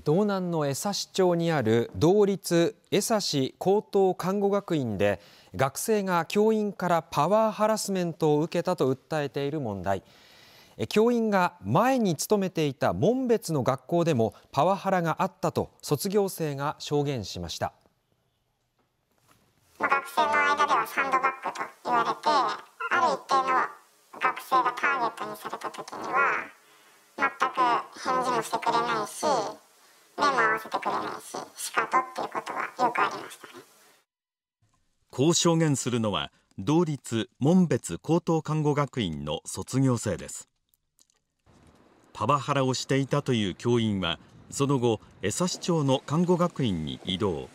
道南の江差町にある道立江差高等看護学院で学生が教員からパワーハラスメントを受けたと訴えている問題教員が前に勤めていた門別の学校でもパワハラがあったと卒業生が証言しました学生の間ではサンドバッグと言われてある一定の学生がターゲットにされた時には全く返事もしてくれないしせてくれないし仕方っていうことはよくありましたねこう証言するのは同立門別高等看護学院の卒業生ですパワハラをしていたという教員はその後江差町の看護学院に移動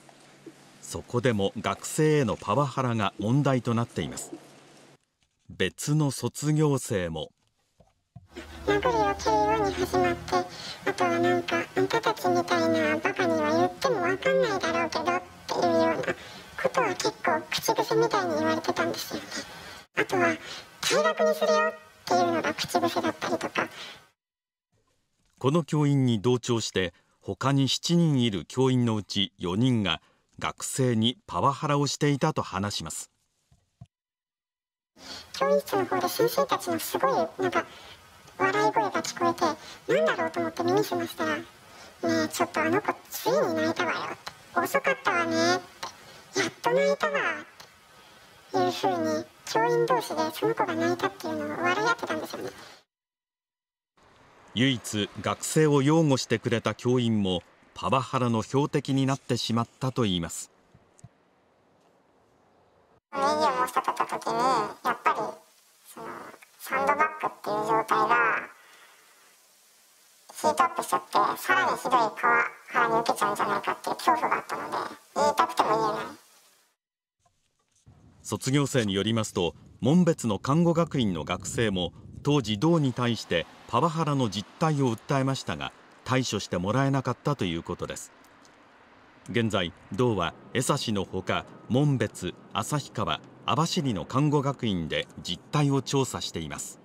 そこでも学生へのパワハラが問題となっています別の卒業生も殴りを蹴るように始まってあとはなんかあんたたちみたいなバカには言っても分かんないだろうけどっていうようなことは結構口癖みたいに言われてたんですよねあとは退学にするよっていうのが口癖だったりとかこの教員に同調して他に7人いる教員のうち4人が学生にパワハラをしていたと話します教員室の方で先生たちのすごいなんか笑い声が聞こえて何だろうと思って耳澄ましたら「ねえちょっとあの子ついに泣いたわよ」って「遅かったわね」って「やっと泣いたわ」っていうふうに教員同士でその子が泣いたっていうのを笑い合ってたんですよね。唯一学生を擁護してくれた教員もパワハラの標的になってしまったといいます。サンドバッグっていう状態がヒートアップしちゃってさらにひどい腹に受けちゃうんじゃないかっていう恐怖があったので言いたくても言えない卒業生によりますと門別の看護学院の学生も当時道に対してパワハラの実態を訴えましたが対処してもらえなかったということです現在道は江差のほか門別旭川網走の看護学院で実態を調査しています